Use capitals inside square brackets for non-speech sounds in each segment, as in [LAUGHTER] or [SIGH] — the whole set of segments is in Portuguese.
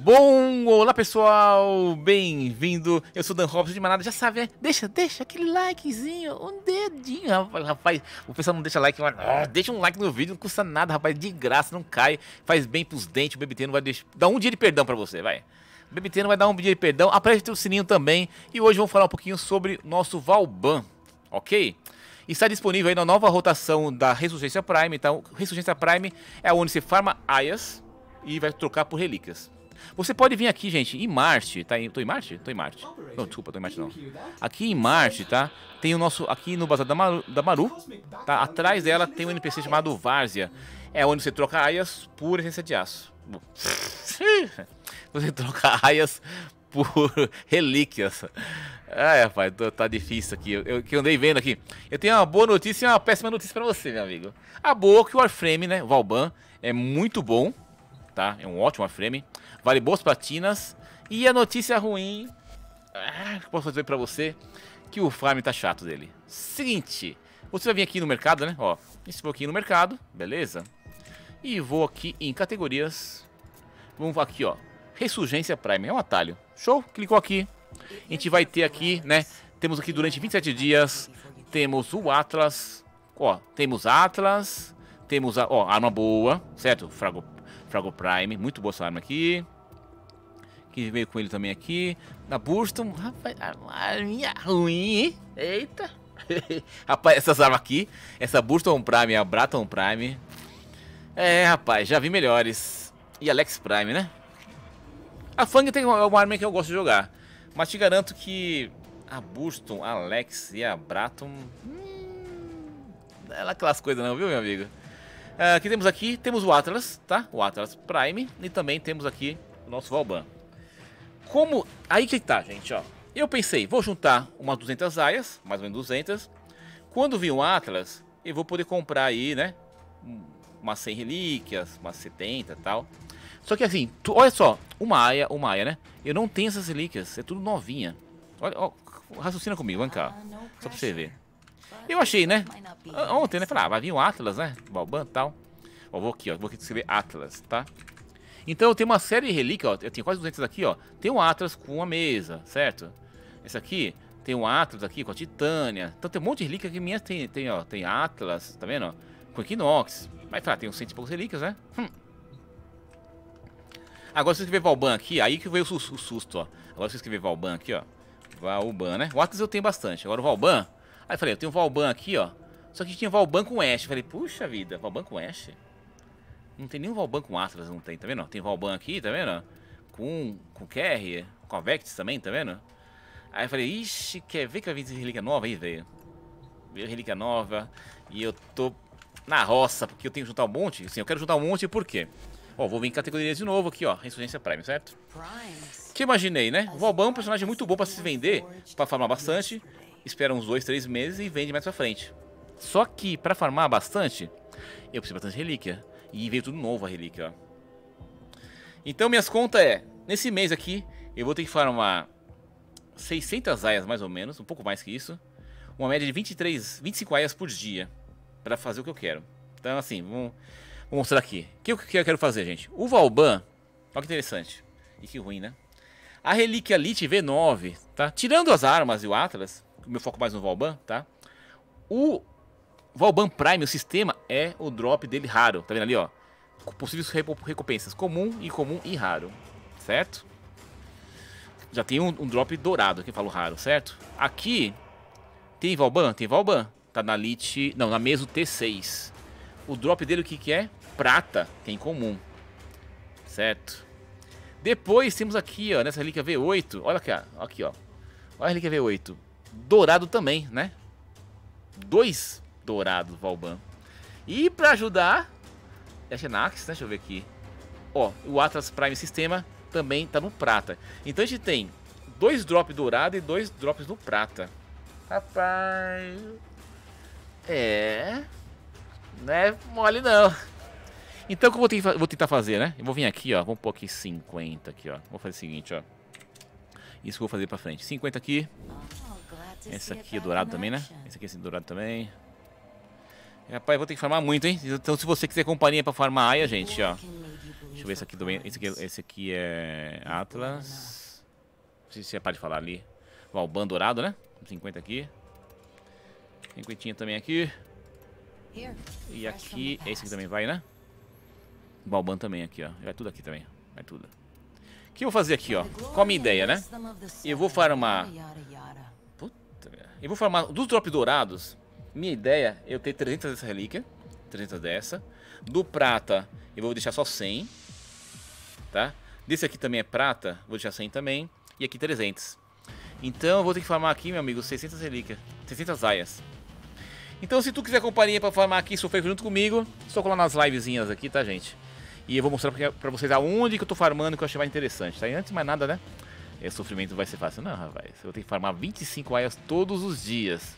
Bom, olá pessoal, bem-vindo. Eu sou Dan Robson de Manada, já sabe, né? deixa, deixa aquele likezinho, um dedinho, rapaz, rapaz. O pessoal não deixa like, mas, ah, deixa um like no vídeo, não custa nada, rapaz, de graça, não cai, faz bem pros dentes, o BBT não vai deixar, dá um dia de perdão para você, vai. O BBT não vai dar um dia de perdão, aperta o sininho também. E hoje vamos falar um pouquinho sobre nosso Valban, ok? está disponível aí na nova rotação da Ressurgência Prime. Então, Ressurgência Prime é onde você farma aias e vai trocar por relíquias. Você pode vir aqui, gente, em Marte, tá? tô em Marte? Tô em Marte. Não, desculpa, tô em Marte não. Aqui em Marte, tá? Tem o nosso, aqui no Bazar da Maru, da Maru tá? Atrás dela tem um NPC chamado Várzea. É onde você troca aias por essência de aço. [LAUGHS] Você troca aias por [LAUGHS] relíquias. Ai, rapaz, tá difícil aqui. Eu que andei vendo aqui. Eu tenho uma boa notícia e uma péssima notícia para você, meu amigo. A boa é que o Warframe, né, Valban, é muito bom tá? É um ótimo frame. Vale boas platinas. E a notícia ruim... Ah, posso dizer pra você? Que o farm tá chato dele. Seguinte, você vai vir aqui no mercado, né? Ó, esse pouquinho no mercado, beleza? E vou aqui em categorias. Vamos aqui, ó. Ressurgência Prime, é um atalho. Show? Clicou aqui. A gente vai ter aqui, né? Temos aqui durante 27 dias. Temos o Atlas. Ó, temos Atlas. Temos a, ó, arma boa, certo? Frago, Frago Prime, muito boa essa arma aqui. Que veio com ele também aqui. Da Burston, rapaz, arminha é ruim, Eita! [LAUGHS] rapaz, essas armas aqui, essa Burston Prime, a Braton Prime. É, rapaz, já vi melhores. E Alex Prime, né? A Fang tem uma, uma arma que eu gosto de jogar. Mas te garanto que a Burston, a Alex e a Braton... Hum, não é lá aquelas coisas não, viu, meu amigo? Uh, que temos aqui? Temos o Atlas, tá? O Atlas Prime. E também temos aqui o nosso Valban. Como... Aí que tá, gente, ó. Eu pensei, vou juntar umas 200 aias, mais ou menos 200. Quando vir um Atlas, eu vou poder comprar aí, né? Umas 100 relíquias, umas 70 e tal. Só que assim, tu, olha só, uma aia, uma aia, né? Eu não tenho essas relíquias, é tudo novinha. Olha, ó, raciocina comigo, vem cá. Ah, só pra você ver. Eu achei, né? Ontem, né? Falei, ah, vai vir um Atlas, né? Balban e tal. Ó, vou aqui, ó. Vou aqui escrever Atlas, tá? Então eu tenho uma série de relíquias ó. Eu tenho quase 200 aqui, ó. Tem um Atlas com uma mesa, certo? Esse aqui tem um Atlas aqui com a Titânia. Então tem um monte de relíquia que minhas tem, tem, ó. Tem Atlas, tá vendo, ó? Com Equinox. Mas, falar tem uns cento e poucos relíquias, né? Hum. Agora se eu escrever Valban aqui, aí que veio o susto, ó. Agora se eu escrever Valban aqui, ó. Valban, né? O Atlas eu tenho bastante. Agora o Valban... Aí eu falei, eu tenho Valban aqui, ó. Só que tinha Valban com Ash. Eu falei, puxa vida, Valban com Ash? Não tem nenhum Valban com Atlas, não tem, tá vendo? Tem Valban aqui, tá vendo? Com, com QR, com a Vectis também, tá vendo? Aí eu falei, ixi, quer ver que vai vir relíquia nova aí, velho? Veio relíquia nova e eu tô na roça, porque eu tenho que juntar um monte. Assim, eu quero juntar um monte, por quê? Ó, vou vir em categoria de novo aqui, ó. Ressurgência Prime, certo? Que imaginei, né? O Valban é um personagem muito bom pra se vender, pra farmar bastante espera uns dois, três meses e vende mais pra frente. Só que para farmar bastante, eu preciso bastante relíquia. E veio tudo novo a relíquia, ó. Então minhas contas é, nesse mês aqui, eu vou ter que farmar 600 aias mais ou menos, um pouco mais que isso. Uma média de 23, 25 aias por dia, para fazer o que eu quero. Então assim, vamos, vou mostrar aqui. O que eu, que eu quero fazer, gente? O Valban, olha que interessante. E que ruim, né? A Relíquia Elite V9, tá? Tirando as armas e o Atlas, meu foco mais no Valban, tá? O Valban Prime, o sistema, é o drop dele raro, tá vendo ali, ó? Possíveis recompensas, comum, incomum e raro, certo? Já tem um, um drop dourado, quem falo raro, certo? Aqui, tem Valban? Tem Valban. Tá na Elite, não, na mesa T6. O drop dele o que que é? Prata, que é incomum, certo? Depois temos aqui, ó, nessa relíquia V8, olha aqui, ó, aqui, ó. Olha a relíquia V8. Dourado também, né? Dois dourados, Valban. E para ajudar, é a Genax, né? Deixa eu ver aqui. Ó, o Atlas Prime Sistema também tá no prata. Então a gente tem dois drops dourado e dois drops no prata. Rapaz. É. Não é mole não. Então o que eu vou, vou tentar fazer, né? Eu vou vir aqui, ó. Vamos pôr aqui 50 aqui, ó. Vou fazer o seguinte, ó. Isso que eu vou fazer pra frente. 50 aqui. Esse aqui é, é dourado também, né? né? Esse aqui é assim, dourado também. É, rapaz, vou ter que farmar muito, hein? Então se você quiser companhia pra farmar aia, gente, ó. Deixa eu ver esse aqui também. Esse aqui, esse aqui é Atlas. Não sei se é para de falar ali. Valban dourado, né? 50 aqui. 50 também aqui. E aqui, esse aqui também vai, né? Balban também aqui, ó. Vai tudo aqui também. Vai tudo. O que eu vou fazer aqui, ó? Qual a minha ideia, né? Eu vou farmar eu vou farmar dos drops dourados. Minha ideia é eu ter 300 dessa relíquia. 300 dessa. Do prata, eu vou deixar só 100. Tá? Desse aqui também é prata, vou deixar 100 também. E aqui 300. Então eu vou ter que farmar aqui, meu amigo, 600 relíquias. 600 aias. Então se tu quiser companhia pra farmar aqui, sofrer junto comigo, só colar nas livezinhas aqui, tá, gente? E eu vou mostrar pra vocês aonde que eu tô farmando, que eu achei mais interessante, tá? E antes de mais nada, né? Esse sofrimento vai ser fácil. Não, rapaz. Eu vou ter que farmar 25 aias todos os dias.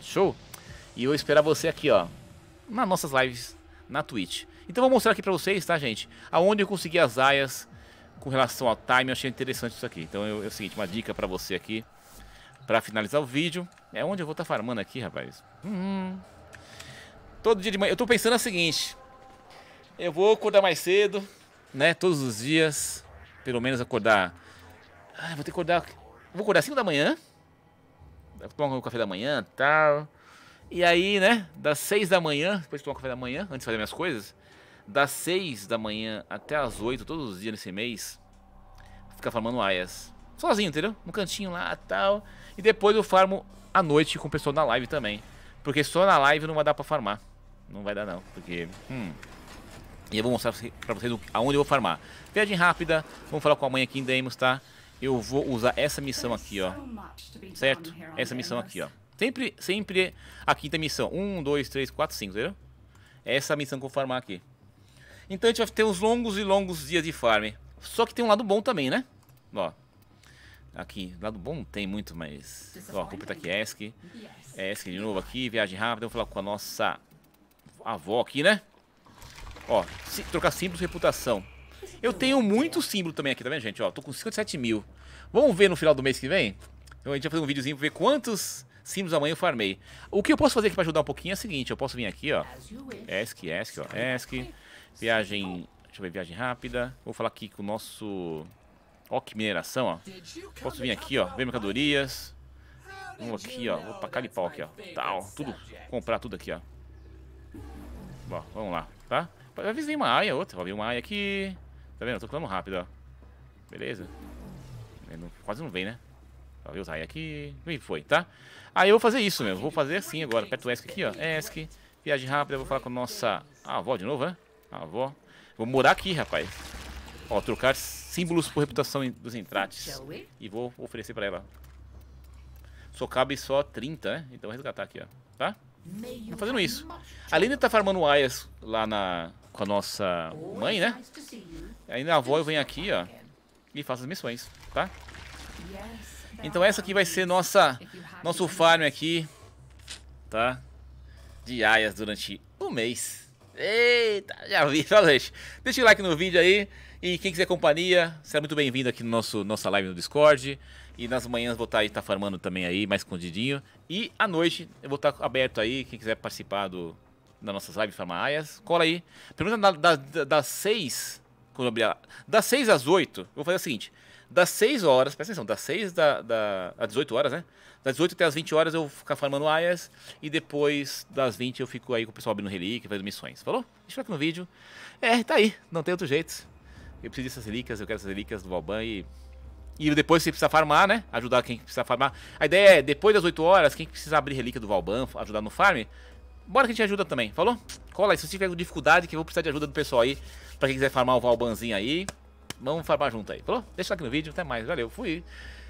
Show? E eu espero você aqui, ó. Nas nossas lives na Twitch. Então vou mostrar aqui pra vocês, tá, gente? Aonde eu consegui as aias com relação ao time. Eu achei interessante isso aqui. Então eu, é o seguinte, uma dica pra você aqui. Pra finalizar o vídeo. É onde eu vou estar tá farmando aqui, rapaz. Hum. Todo dia de manhã. Eu tô pensando o seguinte. Eu vou acordar mais cedo, né? Todos os dias. Pelo menos acordar ah, vou ter que acordar. Vou acordar 5 da manhã. Tomar um café da manhã e tal. E aí, né? Das 6 da manhã, depois de tomar um café da manhã, antes de fazer minhas coisas. Das 6 da manhã até as 8, todos os dias nesse mês, ficar farmando aias. Sozinho, entendeu? No cantinho lá tal. E depois eu farmo à noite com o pessoal na live também. Porque só na live não vai dar pra farmar. Não vai dar não, porque... Hum. E eu vou mostrar pra vocês aonde eu vou farmar. Viagem rápida, vamos falar com a mãe aqui em Demos, tá? eu vou usar essa missão aqui, ó. Certo? Essa missão aqui, ó. Sempre, sempre a quinta missão. Um, dois, três, quatro, cinco, entendeu? Essa missão que eu vou farmar aqui. Então a gente vai ter uns longos e longos dias de farm. Só que tem um lado bom também, né? Ó. Aqui, lado bom não tem muito, mas... Ó, tá aqui é Esk. É Esk de novo aqui, viagem rápida. Vamos falar com a nossa avó aqui, né? Ó, trocar simples reputação. Eu tenho muito símbolo também aqui, tá vendo, gente? Ó, tô com 57 mil. Vamos ver no final do mês que vem? Então a gente vai fazer um videozinho pra ver quantos símbolos amanhã eu farmei. O que eu posso fazer aqui pra ajudar um pouquinho é o seguinte, eu posso vir aqui, ó. ESC, ESC, ó, ESC. Viagem, deixa eu ver, viagem rápida. Vou falar aqui com o nosso... Ó, que mineração, ó. Posso vir aqui, ó, ver mercadorias. Vamos aqui, ó, vou pra calipau aqui, ó. Tal, tudo, comprar tudo aqui, ó. Bom, vamos lá, tá? Vai vir uma área, outra, Vou vir uma área aqui... Tá vendo? Eu tô clicando rápido, ó. Beleza. É, não, quase não vem, né? Talvez eu usar aqui. E foi, tá? Aí eu vou fazer isso mesmo. Vou fazer assim agora. Aperto o ESC aqui, ó. ESC. Viagem rápida. Vou falar com a nossa a avó de novo, né? avó. Vou morar aqui, rapaz. Ó, trocar símbolos por reputação dos entrates. E vou oferecer pra ela. Só cabe só 30, né? Então vou resgatar aqui, ó. Tá? Tô fazendo isso. Além de estar farmando aias lá na, com a nossa mãe, né? Aí na avó eu venho aqui, ó, e faço as missões, tá? Então essa aqui vai ser nossa, nosso farm aqui, tá? De aias durante um mês. Eita, já vi, [LAUGHS] falei. gente? Deixa o like no vídeo aí. E quem quiser companhia, será muito bem-vindo aqui no nosso nossa live no Discord. E nas manhãs vou estar tá aí, tá farmando também aí, mais escondidinho. E à noite eu vou estar tá aberto aí, quem quiser participar do, das nossas lives farmaias. Cola aí. Pergunta da, da, das 6. Quando abrir das 6 às 8, eu vou fazer o seguinte. Das 6 horas, presta atenção, das 6 da, da, às 18 horas, né? Das 18 até as 20 horas eu vou ficar farmando aias e depois das 20 eu fico aí com o pessoal abrindo relíquia, fazendo missões. Falou? Deixa eu ver aqui no vídeo. É, tá aí, não tem outro jeito. Eu preciso dessas relíquias, eu quero essas relíquias do Valban e e depois você precisa farmar, né? Ajudar quem precisa farmar. A ideia é, depois das 8 horas, quem precisa abrir relíquia do Valban, ajudar no farm, Bora que a gente ajuda também, falou? Cola aí, se você tiver dificuldade, que eu vou precisar de ajuda do pessoal aí. Pra quem quiser farmar o Valbanzinho aí, vamos farmar junto aí, falou? Deixa aqui no vídeo, até mais, valeu, fui.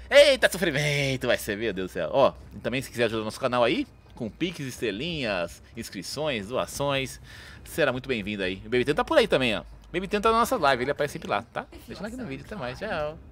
Eita, sofrimento vai ser, meu Deus do céu. Ó, também se quiser ajudar o nosso canal aí, com piques, estrelinhas, inscrições, doações, será muito bem-vindo aí. O tenta tá por aí também, ó. Baby Tenta tá na nossa live, ele aparece sempre lá, tá? Deixa like no vídeo, até mais, tchau.